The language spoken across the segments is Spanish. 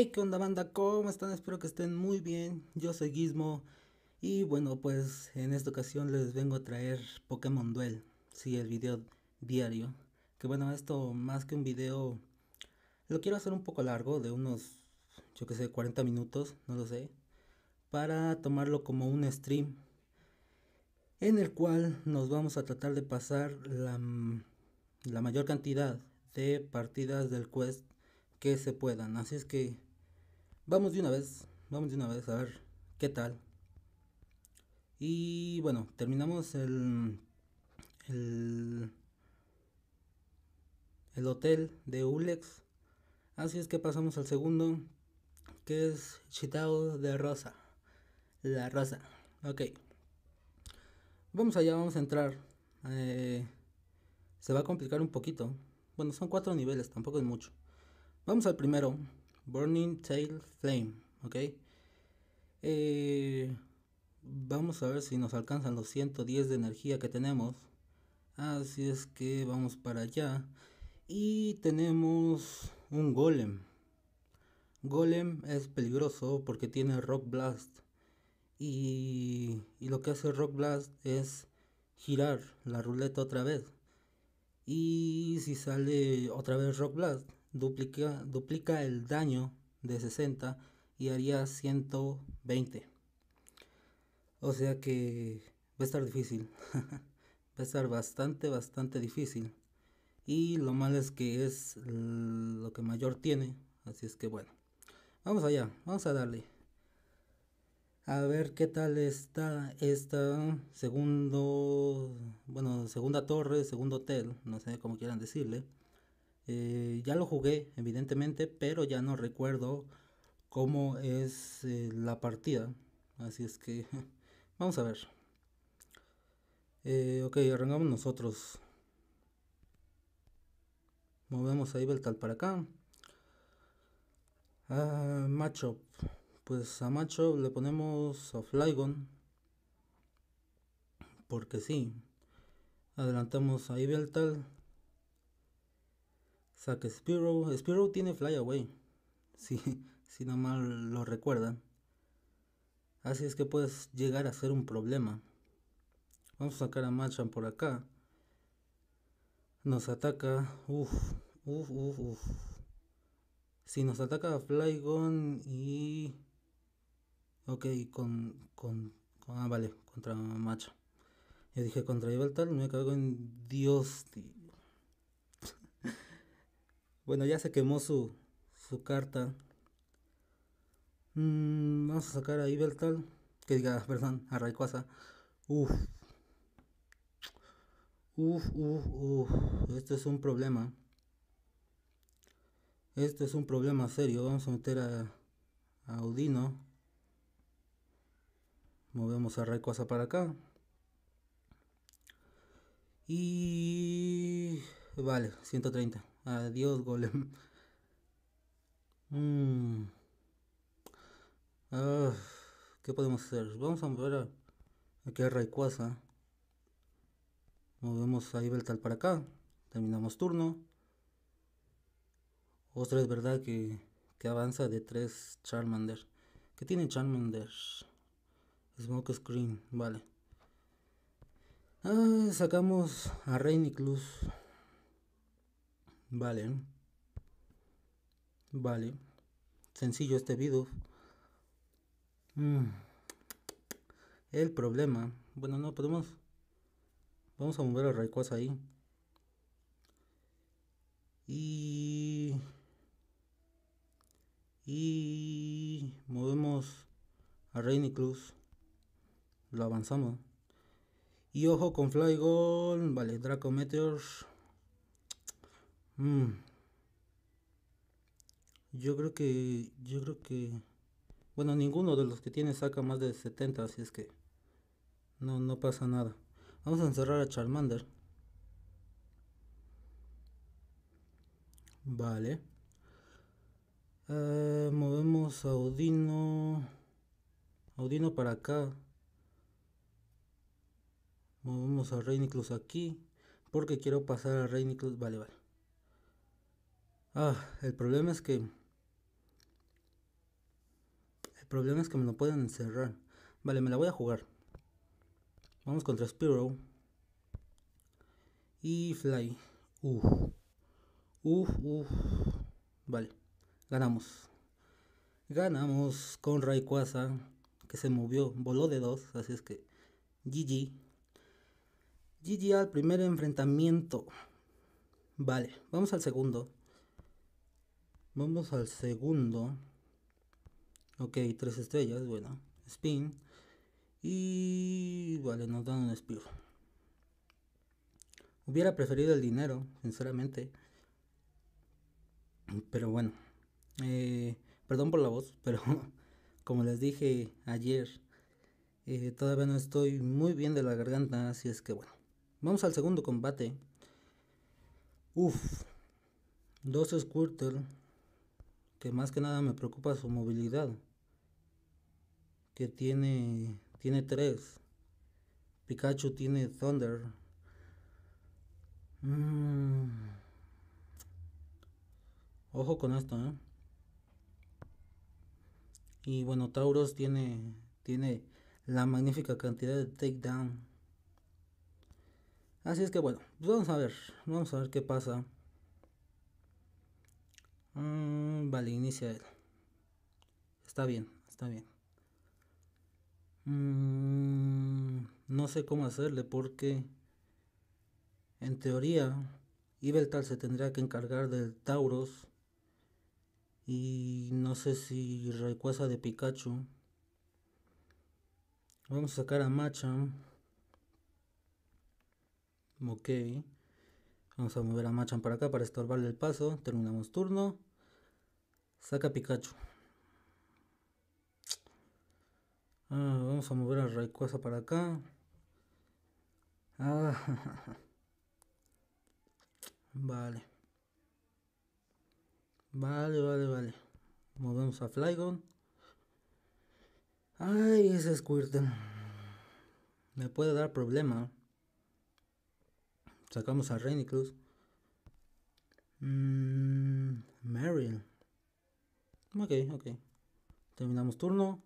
Hey, ¿qué onda banda? ¿Cómo están? Espero que estén muy bien. Yo soy Gizmo. Y bueno, pues en esta ocasión les vengo a traer Pokémon Duel. Sí, el video diario. Que bueno, esto más que un video... Lo quiero hacer un poco largo, de unos, yo que sé, 40 minutos, no lo sé. Para tomarlo como un stream. En el cual nos vamos a tratar de pasar la, la mayor cantidad de partidas del quest que se puedan. Así es que Vamos de una vez, vamos de una vez a ver qué tal. Y bueno, terminamos el, el, el hotel de Ulex. Así es que pasamos al segundo, que es Chitao de Rosa. La Rosa. Ok. Vamos allá, vamos a entrar. Eh, se va a complicar un poquito. Bueno, son cuatro niveles, tampoco es mucho. Vamos al primero, Burning Tail Flame, ¿ok? Eh, vamos a ver si nos alcanzan los 110 de energía que tenemos. Así es que vamos para allá. Y tenemos un golem. Golem es peligroso porque tiene Rock Blast. y lo que hace Rock Blast es girar la ruleta otra vez. Y si sale otra vez Rock Blast, duplica, duplica el daño de 60 y haría 120. O sea que va a estar difícil. va a estar bastante, bastante difícil. Y lo malo es que es lo que mayor tiene. Así es que bueno. Vamos allá. Vamos a darle. A ver qué tal está esta segundo, bueno, segunda torre, segundo hotel, no sé cómo quieran decirle. Eh, ya lo jugué, evidentemente, pero ya no recuerdo cómo es eh, la partida. Así es que vamos a ver. Eh, ok, arrancamos nosotros. Movemos a Ibeltal para acá. Ah, macho Pues a macho le ponemos a Flygon. Porque sí. Adelantamos a Ibeltal. Saca Spiro. Spiro tiene Flyaway, Away. Si, si no mal lo recuerda. Así es que puedes llegar a ser un problema. Vamos a sacar a Machan por acá. Nos ataca. Uf, uf, uf, uf. Si nos ataca Flygon y. Ok, con. con, ah, vale, contra Macha. Yo dije contra no me cago en Dios. Bueno, ya se quemó su, carta. Mm, vamos a sacar a tal Que diga, perdón, a Rayquaza. Uf. Uf, uf, uf. Esto es un problema. Esto es un problema serio. Vamos a meter a, a Audino. Movemos a Rayquaza para acá. Y... Vale, 130. Adiós, golem. Mm. Ah, ¿Qué podemos hacer? Vamos a mover a, aquí a Rayquaza. Movemos a Ibeltal para acá. Terminamos turno. Otra es verdad que, que avanza de 3 Charmander. ¿Qué tiene Charmander? Smoke Screen, vale. Ah, sacamos a Reiniclus. Vale. Vale. Sencillo este video. Mm. El problema. Bueno, no podemos. Vamos a mover a Rayquaza ahí. Y. Y. Movemos a Cruz Lo avanzamos. Y ojo con Flygon. Vale, Draco Meteor Mm. Yo creo que, yo creo que, bueno, ninguno de los que tiene saca más de 70, así es que no, no pasa nada. Vamos a encerrar a Charmander. Vale. Eh, movemos a Odino. Odino para acá. Movemos a Reyniclus aquí. Porque quiero pasar a Reyniclus. Vale, vale. Ah, el problema es que. El problema es que me lo pueden encerrar. Vale, me la voy a jugar. Vamos contra Spiro. Y Fly. Uf. Uf, uf. Vale. Ganamos. Ganamos con Rayquaza. Que se movió. Voló de dos. Así es que. GG. GG al primer enfrentamiento. Vale. Vamos al segundo. Vamos al segundo. Ok, tres estrellas, bueno, spin. Y vale, nos dan un spear. Hubiera preferido el dinero, sinceramente. Pero bueno. Eh, perdón por la voz, pero como les dije ayer, eh, todavía no estoy muy bien de la garganta, así es que bueno. Vamos al segundo combate. Uf. Dos squirters que más que nada me preocupa su movilidad, que tiene, tiene tres. Pikachu tiene Thunder. Mm. Ojo con esto, ¿eh? Y bueno, Tauros tiene, tiene la magnífica cantidad de takedown. Así es que bueno, pues vamos a ver, vamos a ver qué pasa. Mm, vale, inicia él. Está bien, está bien. Mm, no sé cómo hacerle porque, en teoría, Ibeltal se tendría que encargar del Tauros. Y no sé si Rayquaza de Pikachu. Vamos a sacar a Machan Ok. Vamos a mover a Machan para acá para estorbarle el paso. Terminamos turno. Saca Pikachu. Ah, vamos a mover a Rayquaza para acá. Ah, vale. Vale, vale, vale. Movemos a Flygon. Ay, ese Squirtle. Me puede dar problema. Sacamos a Rainiclus. Mmm. marion Ok, ok. Terminamos turno.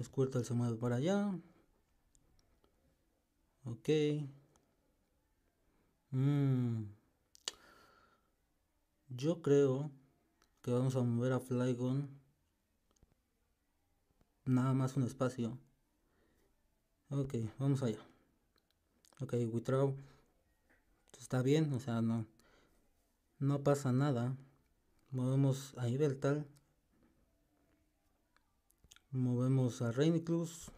Squirtle se mueve para allá. Ok. Mm. Yo creo que vamos a mover a Flygon. Nada más un espacio. Ok, vamos allá. Ok, Withdraw. Está bien, o sea, no. No pasa nada movemos a Ibertal, movemos a Reiniclus.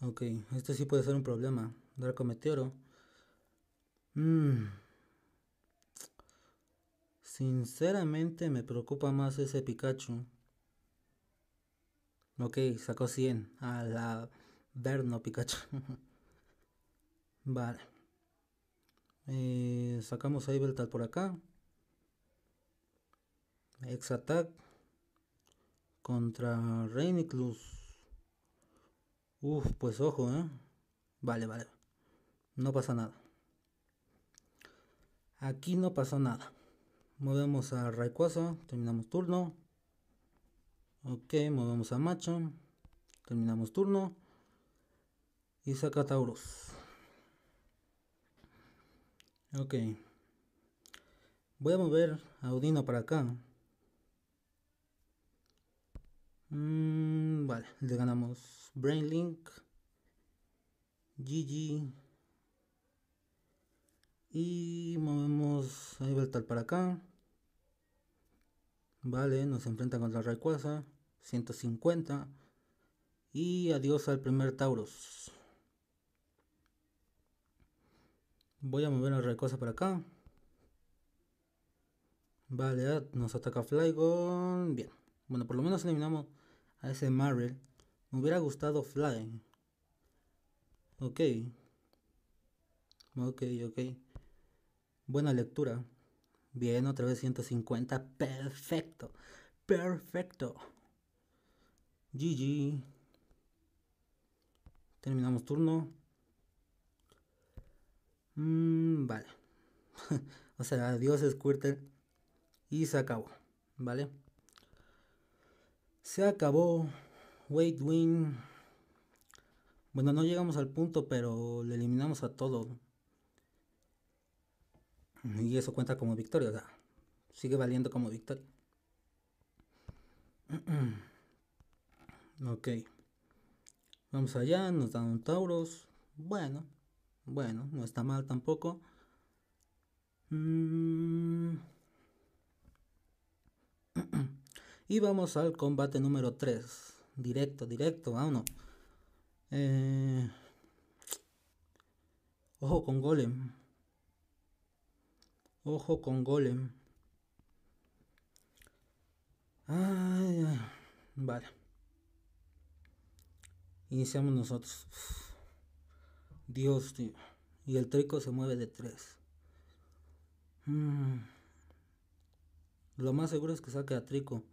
Ok, este sí puede ser un problema. Draco Meteoro. Mm. Sinceramente me preocupa más ese Pikachu. Ok, sacó 100. A la no Pikachu. vale. Eh, sacamos a Ibertal por acá attack contra Reiniclus. Uf, pues ojo, ¿eh? Vale, vale. No pasa nada. Aquí no pasó nada. Movemos a Rayquaza, terminamos turno. Ok, movemos a Macho, terminamos turno. Y saca Taurus. Ok. Voy a mover a Odino para acá. Mm, vale, le ganamos Brainlink, GG Y movemos a Ibertal para acá. Vale, nos enfrenta contra Rayquaza. 150. Y adiós al primer Tauros. Voy a mover a Rayquaza para acá. Vale, nos ataca Flygon. Bien. Bueno, por lo menos eliminamos a ese Marvel, me hubiera gustado Flying. Ok. Ok, ok. Buena lectura. Bien, otra vez 150. Perfecto. Perfecto. GG. Terminamos turno. Mm, vale. o sea, adiós Squirtle. Y se acabó. ¿Vale? Se acabó. Wait, Win. Bueno, no llegamos al punto, pero le eliminamos a todo. Y eso cuenta como victoria, o sea, sigue valiendo como victoria. Ok. Vamos allá, nos dan un Tauros. Bueno, bueno, no está mal tampoco. Mm. Y vamos al combate número 3. Directo, directo, vámonos. Eh... Ojo con Golem. Ojo con Golem. Ay, vale. Iniciamos nosotros. Dios, tío. Y el trico se mueve de 3. Mm. Lo más seguro es que saque a trico.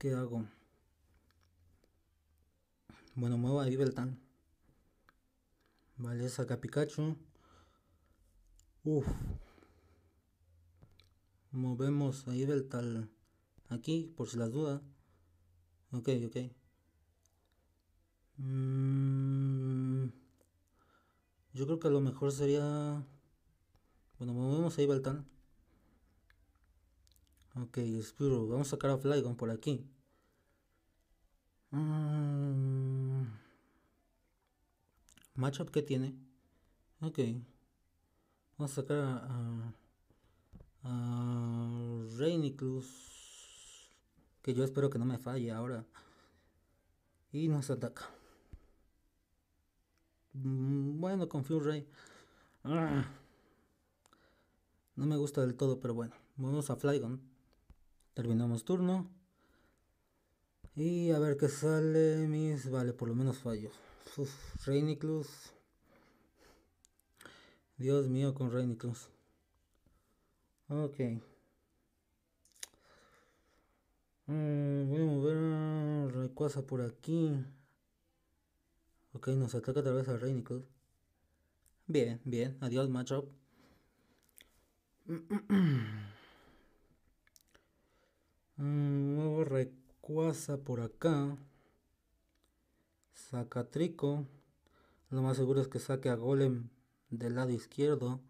¿Qué hago? Bueno, muevo ahí Beltán. Vale, saca Pikachu. Uf. Movemos ahí tal aquí, por si las dudas. Ok, ok. Mm. yo creo que a lo mejor sería... Bueno, movemos ahí Beltán. Ok, Spiro, vamos a sacar a Flygon por aquí. Mm. Matchup que tiene. Ok. Vamos a sacar a, a, a Que yo espero que no me falle ahora. Y nos ataca. Mm, bueno, confío Rey. Ah. No me gusta del todo, pero bueno. Vamos a Flygon. Terminamos turno. Y a ver qué sale mis... Vale, por lo menos fallo. Uf, Reiniclus. Dios mío con Reiniclus. Ok. Mm, voy a mover a por aquí. Ok, nos ataca otra vez a Reiniclus. Bien, bien. Adiós, matchup. Un mm, nuevo recuaza por acá. Saca trico. Lo más seguro es que saque a Golem del lado izquierdo.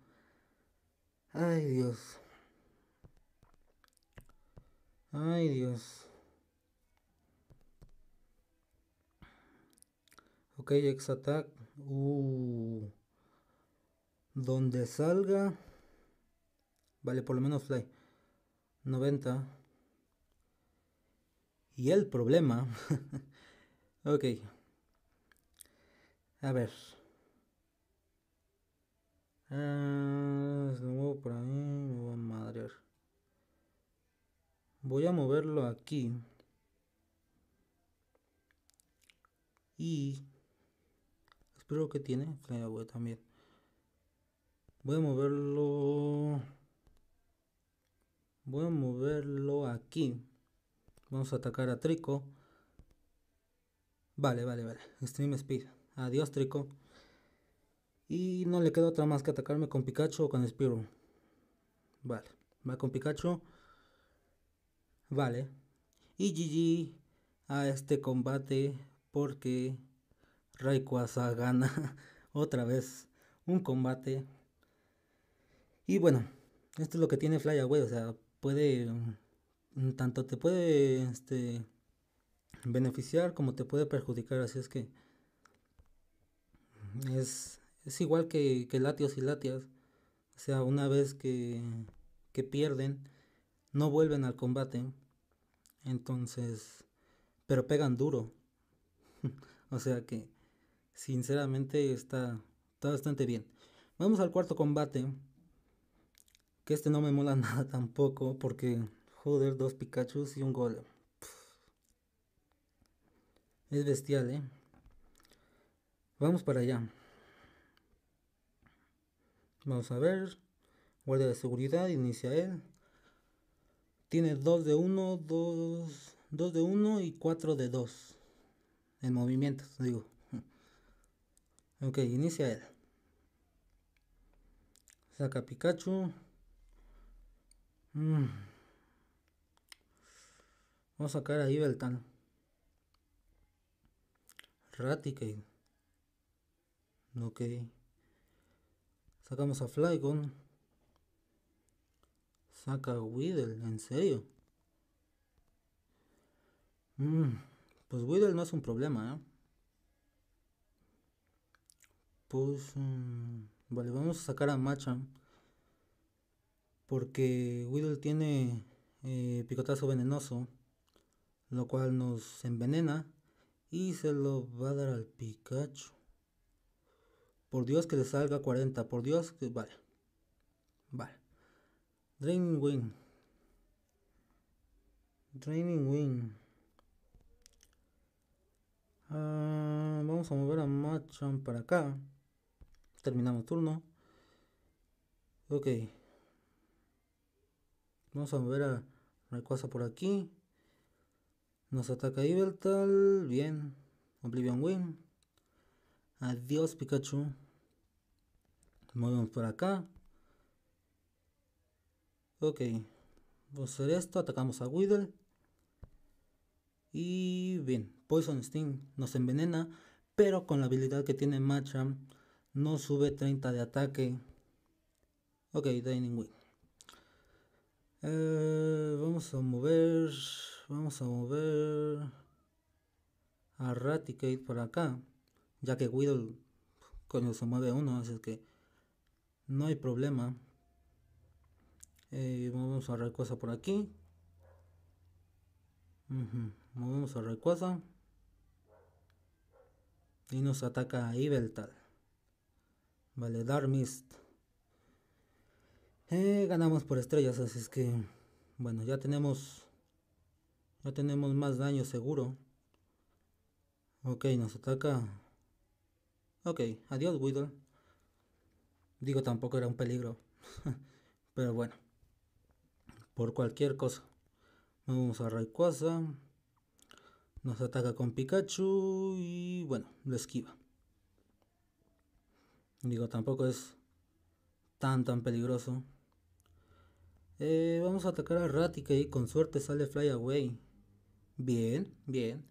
Ay Dios. Ay Dios. Ok, exata, Uh. Donde salga. Vale, por lo menos fly. 90. Y el problema... ok. A ver. Ah, me voy a madrear. Voy a moverlo aquí. Y... Espero que tiene. también. Voy a moverlo... Voy a moverlo aquí. Vamos a atacar a Trico. Vale, vale, vale. Stream Speed. Adiós, Trico. Y no le queda otra más que atacarme con Pikachu o con Spearow. Vale. Va con Pikachu. Vale. Y GG a este combate porque Rayquaza gana otra vez un combate. Y bueno, esto es lo que tiene Flyaway. O sea, puede Mm, tanto te puede este, beneficiar como te puede perjudicar, así es que es, igual que, latios y latias, o sea, una vez que, que pierden, no vuelven al combate, entonces, pero pegan duro, o sea que sinceramente está, está bastante bien. Vamos al cuarto combate, que este no me mola nada tampoco, porque Joder, dos Pikachus y un golem. Es bestial, ¿eh? Vamos para allá. Vamos a ver. Guardia de seguridad, inicia él. Tiene 2 de 1, 2, 2 de 1 y 4 de 2. En movimientos, digo. Ok, inicia él. Saca Pikachu. Mmm. Vamos a sacar a Iveltan Raticate. Ok. Sacamos a Flygon. Saca a Weedle, en serio. Mm, pues Weedle no es un problema, ¿eh? Pues. Mm, vale, vamos a sacar a Macham. Porque Weedle tiene eh, picotazo venenoso lo cual nos envenena y se lo va a dar al Pikachu. Por Dios que le salga 40, por Dios que... Vale. Vale. Draining Wing. Draining Wing. Ah, vamos a mover a Machamp para acá. Terminamos turno. Ok. Vamos a mover a Rayquaza por aquí. Nos ataca tal Bien. Oblivion Wing. Adiós, Pikachu. Movemos por acá. Ok. Vamos a hacer esto. Atacamos a Widdle Y bien. Poison Sting nos envenena. Pero con la habilidad que tiene Machamp. No sube 30 de ataque. Ok, Dining Wing. Eh, vamos a mover vamos a mover a Raticate por acá, ya que Guido cuando se mueve uno, así es que no hay problema. Eh, movemos a Rayquaza por aquí. Movemos a Rayquaza. Y nos ataca a Ibeltal. Vale, Dark Mist. Eh, ganamos por estrellas, así es que... Bueno, ya tenemos no tenemos más daño seguro. Ok, nos ataca. Ok, adiós Widow. Digo, tampoco era un peligro. Pero bueno. Por cualquier cosa. Vamos a Rayquaza. Nos ataca con Pikachu y bueno, lo esquiva. Digo, tampoco es tan tan peligroso. Eh, vamos a atacar a Raticate, con suerte sale Fly Away. Bien, bien.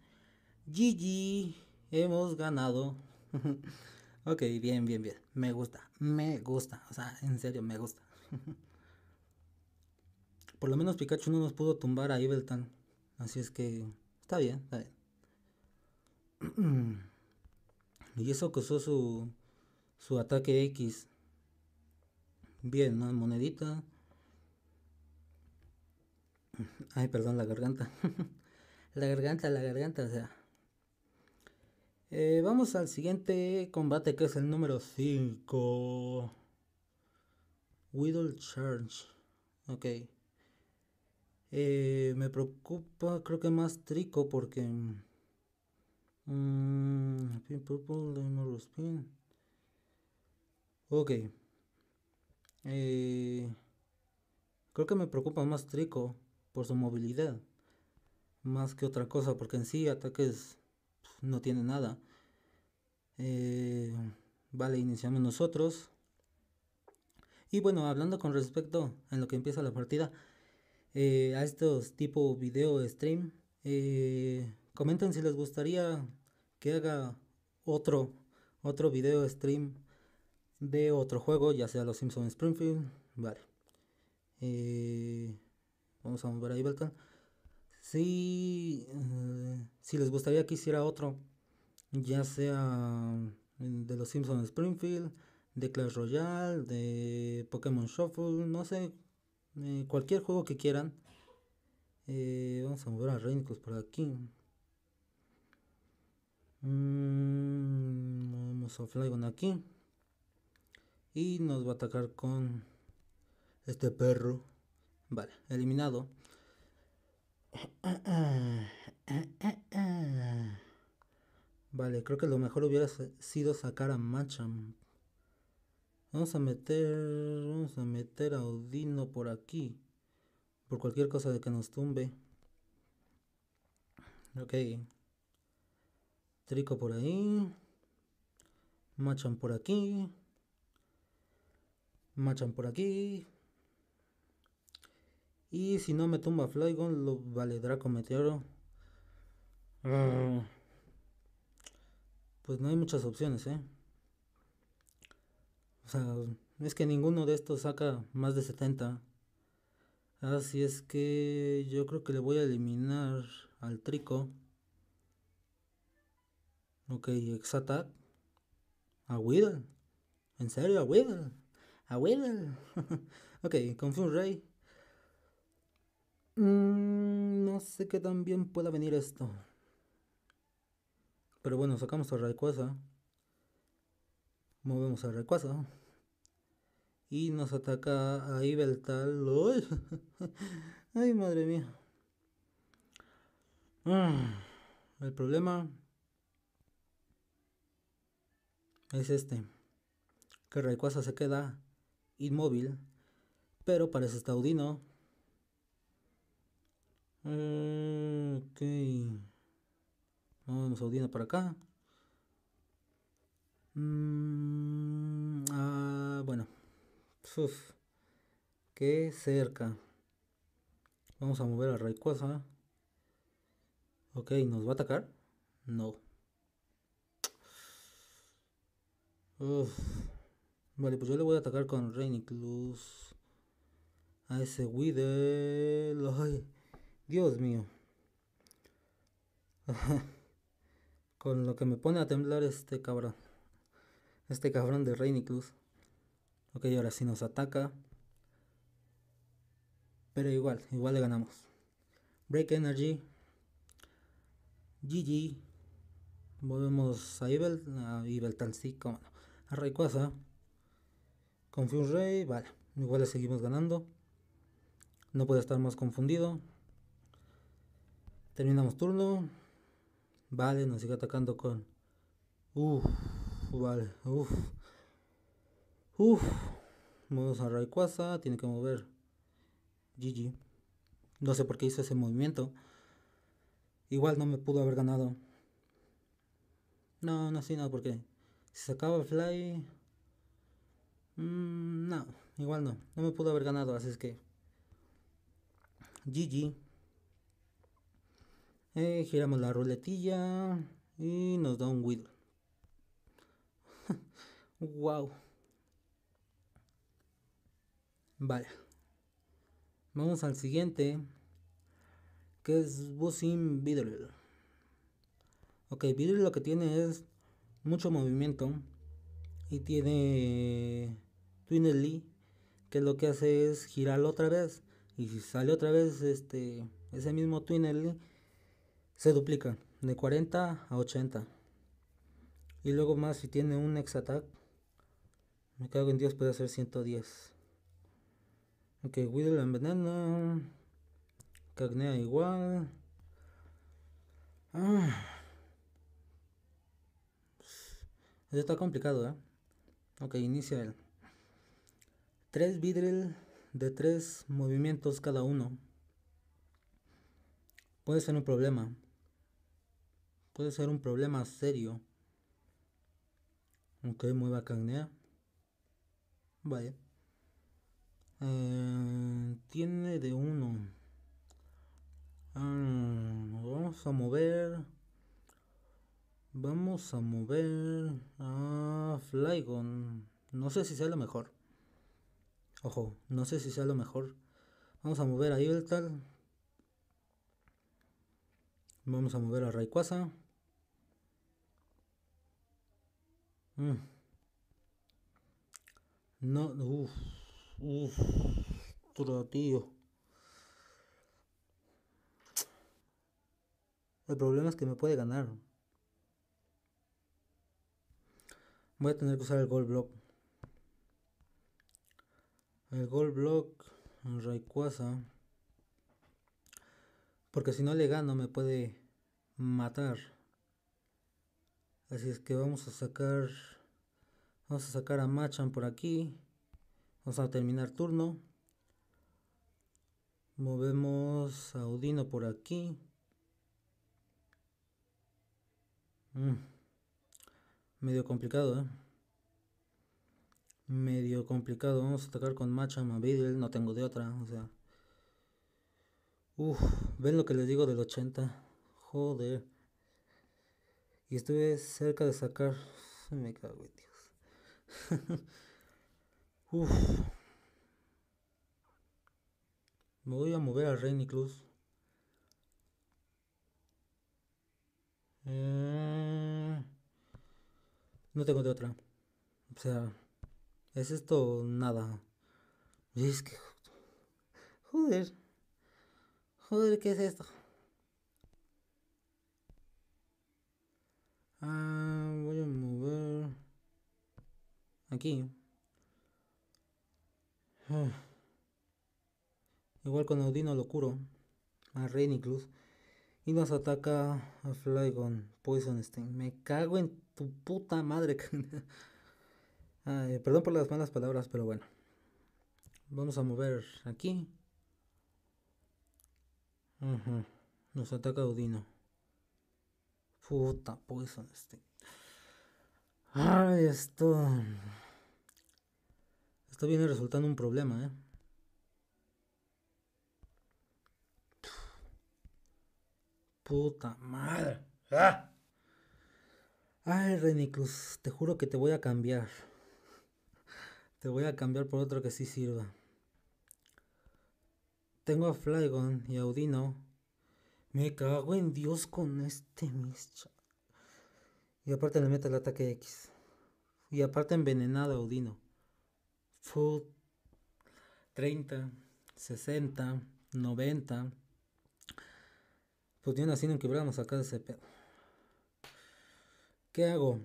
GG, hemos ganado. ok, bien, bien, bien. Me gusta, me gusta. O sea, en serio, me gusta. Por lo menos Pikachu no nos pudo tumbar a Ibeltan. Así es que está bien, está bien. y eso que usó su, su ataque X. Bien, una monedita. Ay, perdón la garganta. la garganta, la garganta, o sea. Eh, vamos al siguiente combate que es el número 5. Widow Charge Ok. Eh, me preocupa, creo que más Trico porque... Mmm, Purple, Ok. Eh, creo que me preocupa más Trico por su movilidad más que otra cosa, porque en sí ataques pues, no tiene nada. Eh, vale, iniciamos nosotros. Y bueno, hablando con respecto en lo que empieza la partida, eh, a estos tipo video stream, eh, comenten si les gustaría que haga otro, otro video stream de otro juego, ya sea los Simpsons Springfield. Vale. vamos a mover ahí, Balkan. Eh, si les gustaría que hiciera otro, ya sea mm, de los Simpsons Springfield, de Clash Royale, de Pokémon Shuffle, no sé, eh, cualquier juego que quieran. Eh, vamos a mover a Reinicus por aquí. Mm, vamos a Flygon aquí. Y nos va a atacar con este perro. Vale, eliminado. Vale, creo que lo mejor hubiera sido sacar a Machamp. Vamos a meter. Vamos a meter a Odino por aquí. Por cualquier cosa de que nos tumbe. Ok. Trico por ahí. Machan por aquí. Machan por aquí. Y si no me tumba Flygon, lo valedrá con Meteoro. Ah. pues no hay muchas opciones, ¿eh? O sea, es que ninguno de estos saca más de 70. Así es que yo creo que le voy a eliminar al Trico. Ok, Exatac. A Weedle. ¿En serio? A Weedle. A Weedle. ok, un Ray. Mm, no sé qué tan bien pueda venir esto. Pero bueno, sacamos a Rayquaza. Movemos a Rayquaza. Y nos ataca a beltal ¡Ay! ¡Ay, madre mía! Mm, el problema es este. Que Rayquaza se queda inmóvil. Pero parece Staudino. Ah, ok. Vamos a Odina para acá. Mm, ah, bueno. Uf. Qué cerca. Vamos a mover a Rayquaza. Ok, ¿nos va a atacar? No. Vale, pues yo le voy a atacar con Reiniclus. A ese Weedle. Ay. Dios mío. Con lo que me pone a temblar este cabrón. Este cabrón de Reiniclus. Ok, ahora sí nos ataca. Pero igual, igual le ganamos. Break Energy. GG. Volvemos a Evil. A Evil tan como no. A Rayquaza. Confuse Ray. Vale. Igual le seguimos ganando. No puede estar más confundido. Terminamos turno. Vale, nos sigue atacando con. Uff, vale, uff. Uff. Movemos a Rayquaza, tiene que mover. GG. No sé por qué hizo ese movimiento. Igual no me pudo haber ganado. No, no sé, sí, no, porque Se sacaba Fly. Mm, no, igual no. No me pudo haber ganado, así es que. GG. Eh, giramos la ruletilla y nos da un widow wow. Vale. Vamos al siguiente. Que es Buzzing Beetle. Ok, Beetle lo que tiene es mucho movimiento. Y tiene Twinnelly. Que lo que hace es girarlo otra vez. Y si sale otra vez este, ese mismo Twinnelly se duplica, de 40 a 80. Y luego más, si tiene un ex-attack, me cago en Dios, puede hacer 110. Ok, Widow en Veneno Cagnea igual. Ah. Eso está complicado, ¿eh? Ok, inicia él. 3 vidril de 3 movimientos cada uno. Puede ser un problema puede ser un problema serio. Ok, mueva Cagnea Vale. tiene de uno. Ah, vamos a mover. Vamos a mover a Flygon. No sé si sea lo mejor. Ojo, no sé si sea lo mejor. Vamos a mover a Yveltal. Vamos a mover a Rayquaza. Mm. No, uff, uff, tío. El problema es que me puede ganar. Voy a tener que usar el gold block. El gold block en Rayquaza. Porque si no le gano me puede matar. Así es que vamos a sacar. Vamos a sacar a Machan por aquí. Vamos a terminar turno. Movemos a Odino por aquí. Mm. Medio complicado, ¿eh? Medio complicado. Vamos a atacar con Machan a Beedle. No tengo de otra. O sea. Uf, ven lo que les digo del 80. Joder. Y estuve cerca de sacar. Me cago en Dios. Me voy a mover al rey Cruz. Eh, no tengo de otra. O sea, es esto nada. Joder. Joder, ¿qué es esto? Ah. Igual con Audino lo curo. A incluso Y nos ataca a Flygon Poison Sting. Me cago en tu puta madre. perdón por las malas palabras, pero bueno. Vamos a mover aquí. Nos ataca Audino Puta Poison Sting. esto. Esto viene resultando un problema, ¿eh? Puta madre. Ah. Ay, Reniclus, te juro que te voy a cambiar. Te voy a cambiar por otro que sí sirva. Tengo a Flygon y a Audino. Me cago en Dios con este mischa. Y aparte le mete el ataque X. Y aparte envenenado a Audino. 30, 60, 90. Pues bien, así no quebramos acá de ese pedo. ¿Qué hago?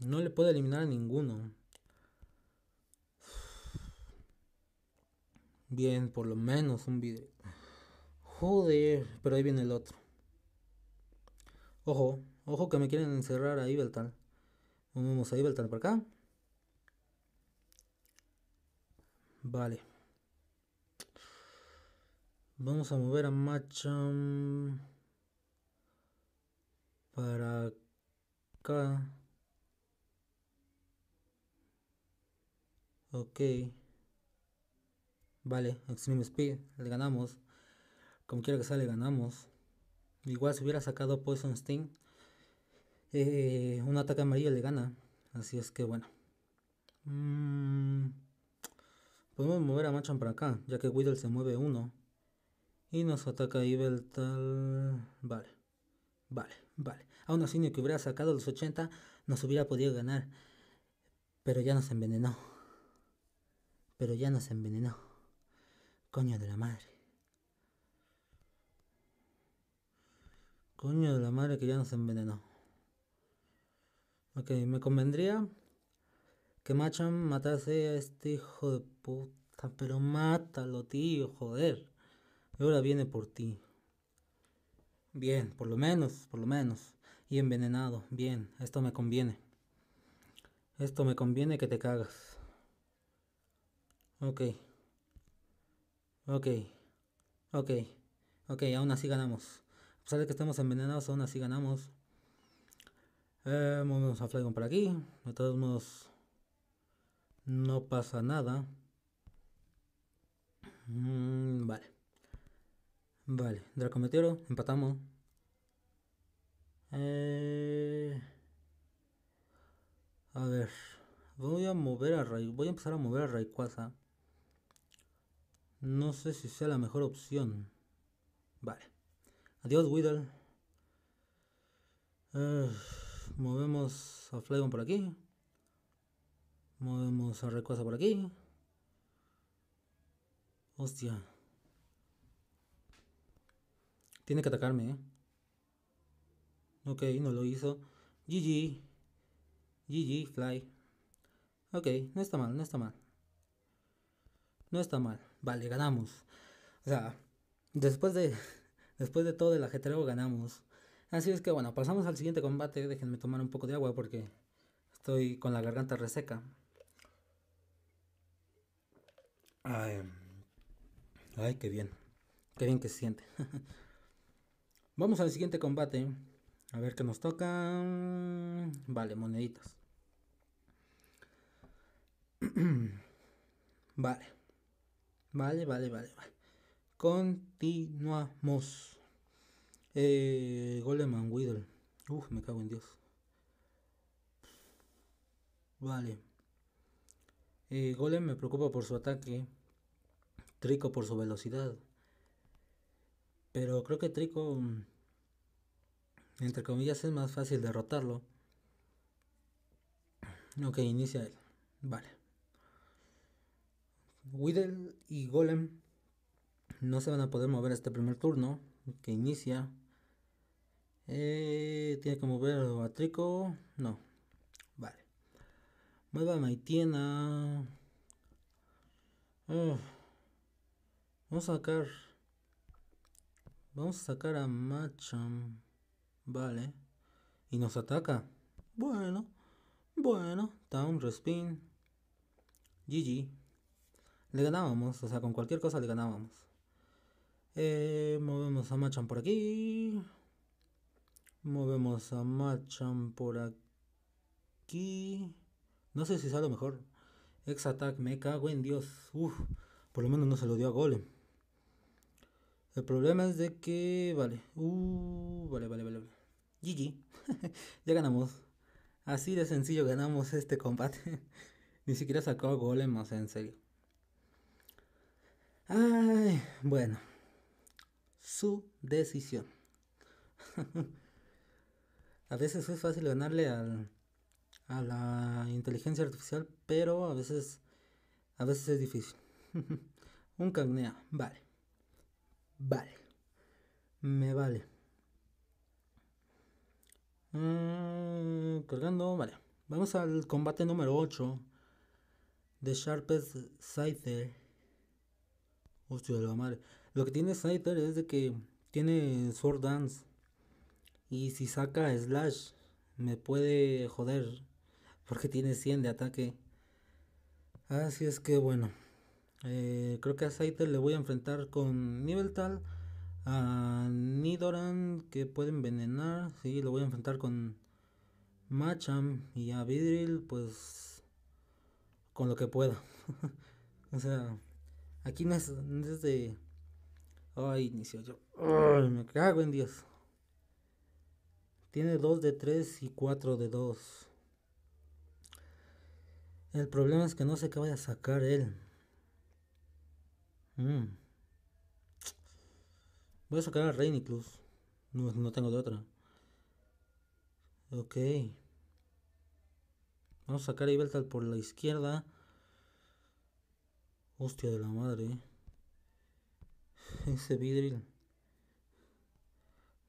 No le puedo eliminar a ninguno. Bien, por lo menos un vidrio. Joder, pero ahí viene el otro. Ojo, ojo que me quieren encerrar ahí, Beltal. Vamos ahí, Beltal, para acá. Vale. Vamos a mover a Macham para acá. Ok. Vale, Extreme Speed, le ganamos. Como quiera que sea, le ganamos. Igual si hubiera sacado Poison Sting, eh, un ataque amarillo le gana. Así es que bueno. Mm. Podemos mover a Machan para acá, ya que Whittle se mueve uno. Y nos ataca Iveltal. Vale. Vale, vale. Aún así ni que hubiera sacado los 80 nos hubiera podido ganar. Pero ya nos envenenó. Pero ya nos envenenó. Coño de la madre. Coño de la madre que ya nos envenenó. Ok, me convendría que Machan matase a este hijo de Puta, pero mátalo, tío, joder. Y ahora viene por ti. Bien, por lo menos, por lo menos. Y envenenado, bien, esto me conviene. Esto me conviene que te cagas. Ok. Ok. Ok. Ok, aún así ganamos. A pesar de que estemos envenenados, aún así ganamos. Eh, vamos a Flygon por aquí. De todos modos, no pasa nada. Mm, vale. Vale, Draco empatamos. Eh, a ver, voy a mover a voy a empezar a mover a Rayquaza. No sé si sea la mejor opción. Vale. Adiós, Widdle eh, movemos a Flygon por aquí. Movemos a Rayquaza por aquí. Hostia. Tiene que atacarme, ¿eh? Ok, no lo hizo. GG. GG, fly. Ok, no está mal, no está mal. No está mal. Vale, ganamos. O sea, después de, después de todo el ajetreo ganamos. Así es que bueno, pasamos al siguiente combate. Déjenme tomar un poco de agua porque estoy con la garganta reseca. Ay. Ay, qué bien. Qué bien que se siente. Vamos al siguiente combate. A ver qué nos toca. Vale, moneditas. vale. Vale, vale, vale, Continuamos. Eh, Goleman Whittle. Uf, me cago en Dios. Vale. Eh, Golem me preocupa por su ataque. Trico por su velocidad. Pero creo que Trico, entre comillas, es más fácil derrotarlo. Ok, inicia él. Vale. Widel y Golem no se van a poder mover este primer turno que inicia. Eh, tiene que mover a Trico. No. Vale. Mueva a Maitiena. Vamos a sacar. Vamos a sacar a Macham. Vale. Y nos ataca. Bueno. Bueno. Town Respin. GG. Le ganábamos. O sea, con cualquier cosa le ganábamos. Eh, movemos a Macham por aquí. Movemos a Macham por aquí. No sé si lo mejor. Ex-Attack, me cago en Dios. Uf, por lo menos no se lo dio a Golem. El problema es de que, vale, uh, vale, vale, vale. GG, ya ganamos. Así de sencillo ganamos este combate. Ni siquiera sacó golem, en serio. Ay, bueno. Su decisión. a veces es fácil ganarle al, a la inteligencia artificial, pero a veces, a veces es difícil. Un cagnea, vale. Vale. Me vale. Mm, cargando, vale. Vamos al combate número 8 de Sharpest Scyther. Hostia, la madre. Lo que tiene Scyther es de que tiene Sword Dance. Y si saca Slash, me puede joder. Porque tiene 100 de ataque. Así es que bueno. Eh, creo que a Scyther le voy a enfrentar con Niveltal A Nidoran que puede envenenar. Sí, lo voy a enfrentar con Macham. Y a Vidril pues con lo que pueda. o sea, aquí no es, no es de... Ay, inicio yo. Ay, me cago en Dios. Tiene 2 de 3 y 4 de 2. El problema es que no sé qué vaya a sacar él. Mm. Voy a sacar a Reiniclus. No, no tengo de otra. Ok. Vamos a sacar a Ibeltal por la izquierda. Hostia de la madre. Eh. Ese vidril.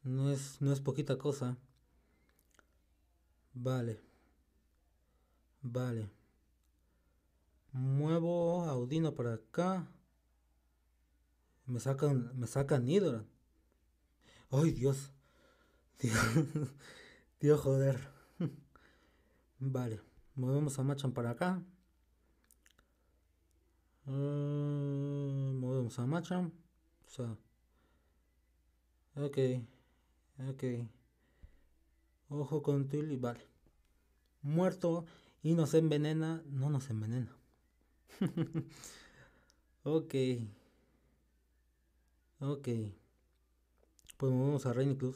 No es, no es poquita cosa. Vale. Vale. Muevo a Audino para acá. Me sacan, me sacan Ay, Dios. Dios, joder. Vale, movemos a Machan para acá. Mm, movemos a Machan. O sea. Ok. Ok. Ojo con Tilly. Vale. Muerto y nos envenena. No nos envenena. ok. Ok. Pues movemos a Reyniclus.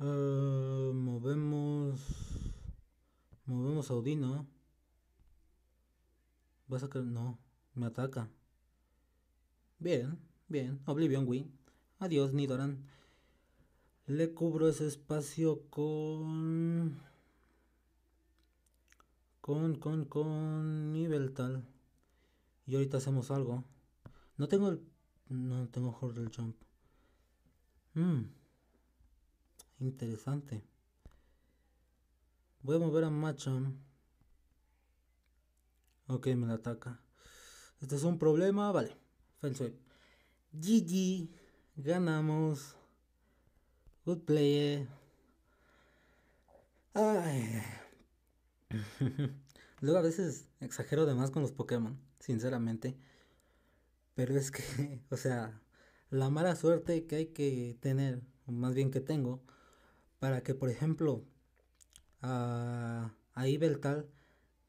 Ah, movemos. Movemos a Odino. vas a sacar. No, me ataca. Bien, bien. Oblivion Win. Adiós, Nidoran. Le cubro ese espacio con. Con, con, con nivel tal. Y ahorita hacemos algo. No tengo el... No tengo hurdle jump. Mmm. Interesante. Voy a mover a Macham. Ok, me la ataca. Este es un problema. Vale. Fensway. GG. Ganamos. Good player. Ay. Luego a veces exagero de más con los Pokémon, sinceramente. Pero es que, o sea, la mala suerte que hay que tener, o más bien que tengo, para que, por ejemplo, a, ah, a tal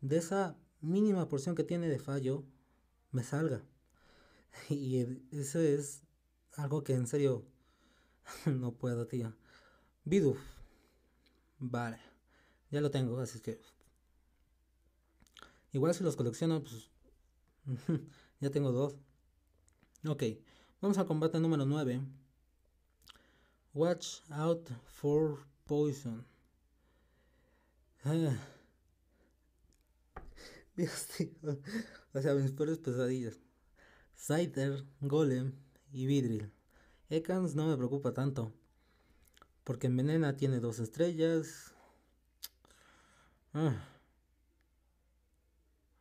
de esa mínima porción que tiene de fallo, me salga. Y eso es algo que en serio no puedo, tío. viduf Vale. Ya lo tengo, así que... Igual si los colecciono, pues... ya tengo dos. Ok, vamos al combate número 9. Watch out for poison. Ah. Dios O sea, mis peores pesadillas. Scyther, Golem y Vidril. Ekans no me preocupa tanto. Porque Envenena tiene dos estrellas. Ah.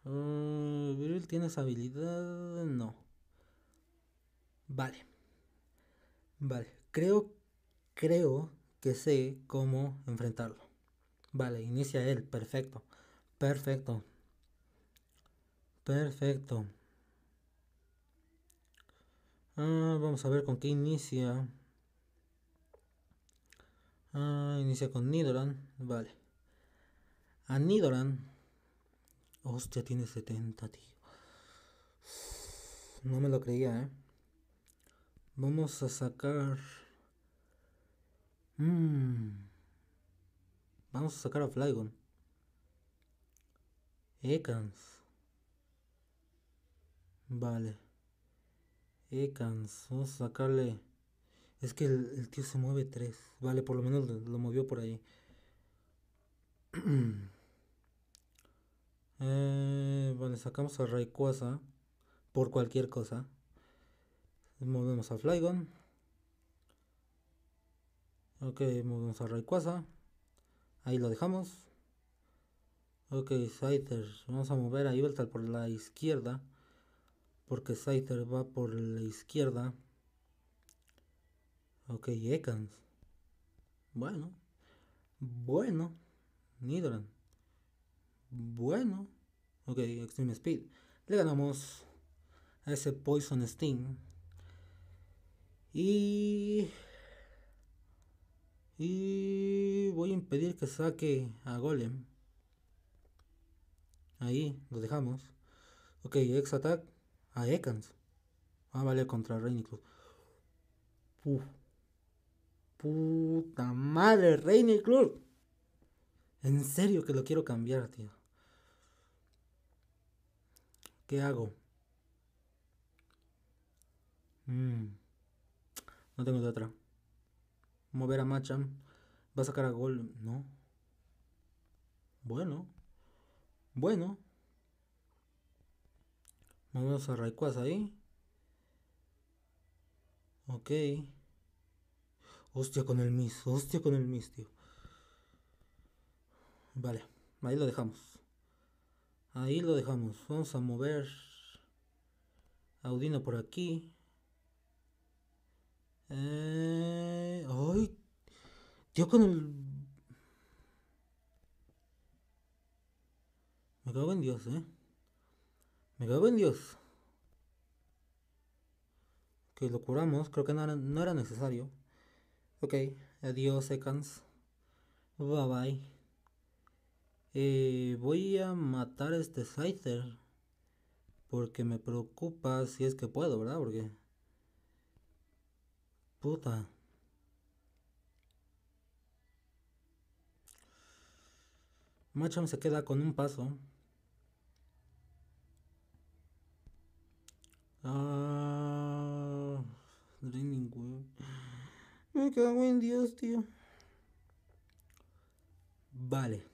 Ah, vidril tienes tiene esa habilidad. No. Vale. Vale. Creo, creo que sé cómo enfrentarlo. Vale, inicia él. Perfecto. Perfecto. Perfecto. Ah, vamos a ver con qué inicia. Ah, inicia con Nidoran. Vale. A Nidoran. Hostia, tiene 70, tío. No me lo creía, eh. Vamos a sacar... Mm, vamos a sacar a Flygon. Ekans. Vale. Ekans. Vamos a sacarle... Es que el, tío se mueve 3. Vale, por lo menos lo, movió por ahí. Eh, vale, sacamos a Rayquaza. Por cualquier cosa. Movemos a Flygon. Ok, movemos a Rayquaza. Ahí lo dejamos. Ok, Scyther. Vamos a mover a Ibeltal por la izquierda. Porque Scyther va por la izquierda. Ok, Ekans. Bueno. Bueno. Nidoran. Bueno. Ok, Extreme Speed. Le ganamos a ese Poison Steam. Y... Y voy a impedir que saque a Golem. Ahí, lo dejamos. Ok, ex attack a Ekans. a ah, vale, contra Reyniclus. Puf. Puta madre, club En serio que lo quiero cambiar, tío. ¿Qué hago? Mmm. No tengo de otra. Mover a Macham. Va a sacar a Gol No. Bueno. Bueno. Vamos a Rayquaz ahí. Ok. Hostia con el Miss. Hostia con el Miss, tío. Vale. Ahí lo dejamos. Ahí lo dejamos. Vamos a mover Audino por aquí. Eh, hoy con el. Me cago en Dios, eh. Me cago en Dios. Que lo curamos, creo que no era, necesario. Ok, adiós, Seconds. Bye bye. Eh, voy a matar este Scyther. Porque me preocupa si es que puedo, ¿verdad? Porque. Puta. Macham se queda con un paso. Ah, Web. Me cago en Dios, tío. Vale.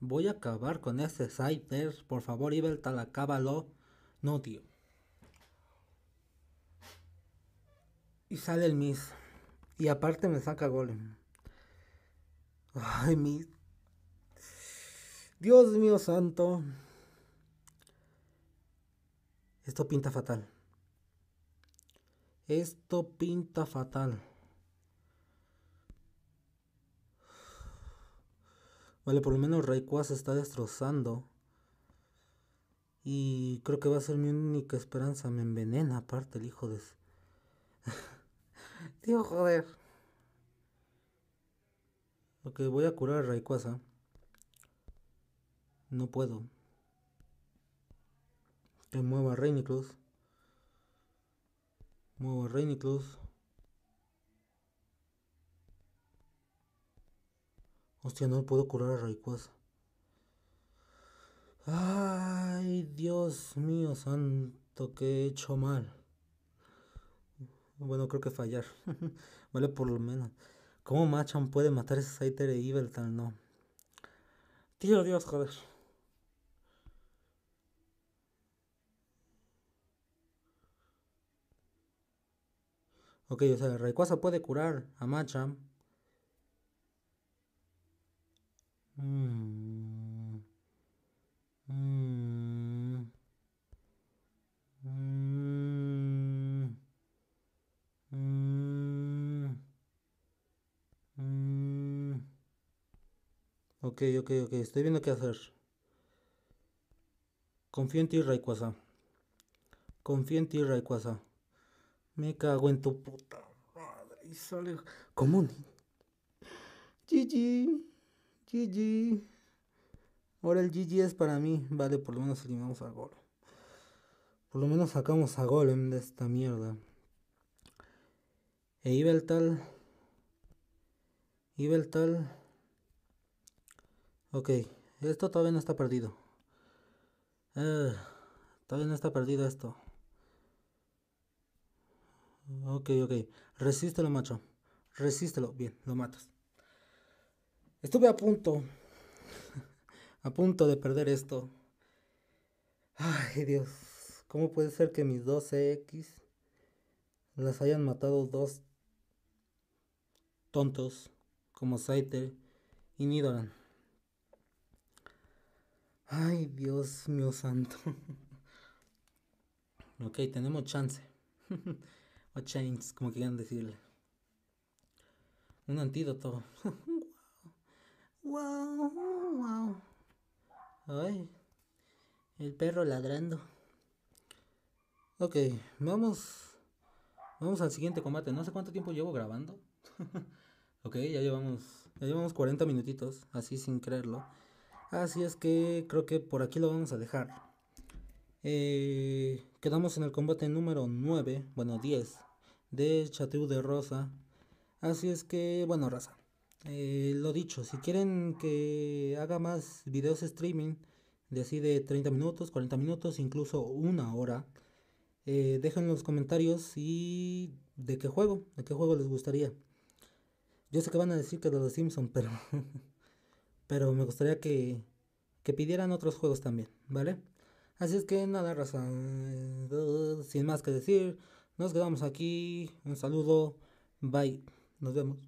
Voy a acabar con este Cypher. Por favor, Ibel, acábalo. No, tío. Y sale el Miss. Y aparte me saca Golem. Ay, Miss. Dios mío santo. Esto pinta fatal. Esto pinta fatal. Vale, por lo menos Rayquaza se está destrozando. Y creo que va a ser mi única esperanza. Me envenena aparte el hijo de... Dios joder. Ok, voy a curar a Rayquaza. No puedo. Que mueva a Reyniclus. Mueva a Reyniclus. Hostia, no puedo curar a Rayquaza. Ay, Dios mío santo, que he hecho mal. Bueno, creo que fallar. vale, por lo menos. ¿Cómo Macham puede matar a ese Saiter de Evil tal no? Tío Dios, joder. Ok, o sea, Rayquaza puede curar a Macham. Mm. Ok, ok, ok. Estoy viendo qué hacer. Confío en ti, Rayquaza. Confío en ti, Rayquaza. Me cago en tu puta madre. Y sale. Como GG. GG. Ahora el GG es para mí. Vale, por lo menos eliminamos a Golem. Por lo menos sacamos a Golem de esta mierda. E el tal. el tal. Ok, esto todavía no está perdido. Eh, todavía no está perdido esto. Ok, ok. Resístelo, macho. Resístelo. Bien, lo matas. Estuve a punto. a punto de perder esto. Ay, Dios. ¿Cómo puede ser que mis dos X las hayan matado dos tontos como Saiter y Nidoran? Ay, Dios mío santo. ok, tenemos chance. o chance, como quieran decirle. Un antídoto. wow, wow. Ay, el perro ladrando. Ok, vamos. Vamos al siguiente combate. No sé cuánto tiempo llevo grabando. ok, ya llevamos. Ya llevamos 40 minutitos, así sin creerlo. Así es que creo que por aquí lo vamos a dejar. Eh, quedamos en el combate número 9, bueno 10, de Chateau de Rosa. Así es que, bueno, raza. Eh, lo dicho, si quieren que haga más videos streaming de así de 30 minutos, 40 minutos, incluso una hora, eh, dejen los comentarios y de qué juego, de qué juego les gustaría. Yo sé que van a decir que de los Simpsons, pero Pero me gustaría que, pidieran otros juegos también, ¿vale? Así es que nada, razón, eh, Sin más que decir, nos quedamos aquí. Un saludo. Bye. Nos vemos.